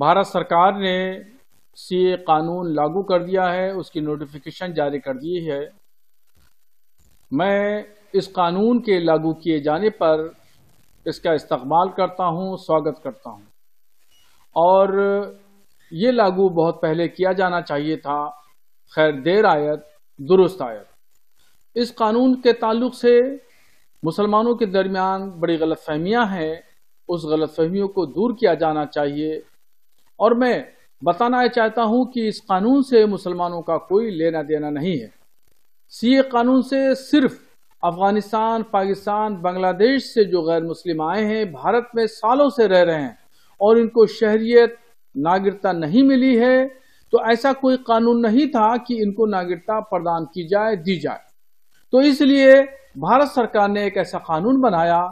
भारत सरकार ने सी ए कानून लागू कर दिया है उसकी नोटिफिकेशन जारी कर दी है मैं इस कानून के लागू किए जाने पर इसका इस्तेमाल करता हूं, स्वागत करता हूं और ये लागू बहुत पहले किया जाना चाहिए था खैर देर आयत दुरुस्त आयत इस कानून के ताल्लुक से मुसलमानों के दरमियान बड़ी गलतफहमियां हैं उस गलतफहमियों को दूर किया जाना चाहिए और मैं बताना चाहता हूं कि इस कानून से मुसलमानों का कोई लेना देना नहीं है सीए कानून से सिर्फ अफगानिस्तान पाकिस्तान बांग्लादेश से जो गैर मुस्लिम आए हैं भारत में सालों से रह रहे हैं और इनको शहरियत नागरिकता नहीं मिली है तो ऐसा कोई कानून नहीं था कि इनको नागरिकता प्रदान की जाए दी जाए तो इसलिए भारत सरकार ने एक ऐसा कानून बनाया